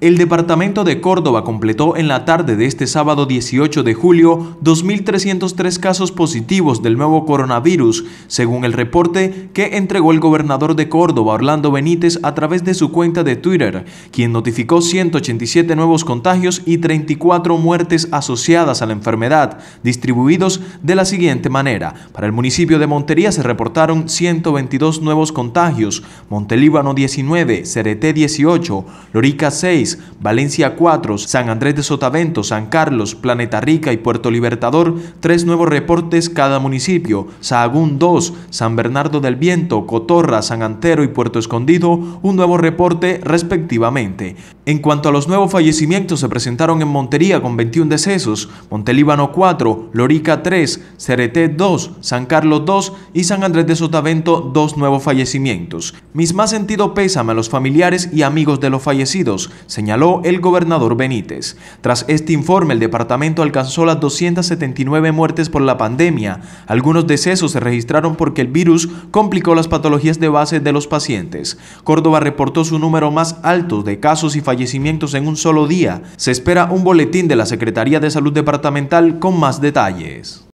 El departamento de Córdoba completó en la tarde de este sábado 18 de julio 2.303 casos positivos del nuevo coronavirus, según el reporte que entregó el gobernador de Córdoba, Orlando Benítez, a través de su cuenta de Twitter, quien notificó 187 nuevos contagios y 34 muertes asociadas a la enfermedad, distribuidos de la siguiente manera. Para el municipio de Montería se reportaron 122 nuevos contagios, Montelíbano 19, Cereté 18, Lorica 6, Valencia 4, San Andrés de Sotavento, San Carlos, Planeta Rica y Puerto Libertador, tres nuevos reportes cada municipio, Sahagún 2, San Bernardo del Viento, Cotorra, San Antero y Puerto Escondido, un nuevo reporte respectivamente. En cuanto a los nuevos fallecimientos, se presentaron en Montería con 21 decesos, Montelíbano 4, Lorica 3, Cereté 2, San Carlos 2 y San Andrés de Sotavento dos nuevos fallecimientos. Mis más sentido pésame a los familiares y amigos de los fallecidos señaló el gobernador Benítez. Tras este informe, el departamento alcanzó las 279 muertes por la pandemia. Algunos decesos se registraron porque el virus complicó las patologías de base de los pacientes. Córdoba reportó su número más alto de casos y fallecimientos en un solo día. Se espera un boletín de la Secretaría de Salud Departamental con más detalles.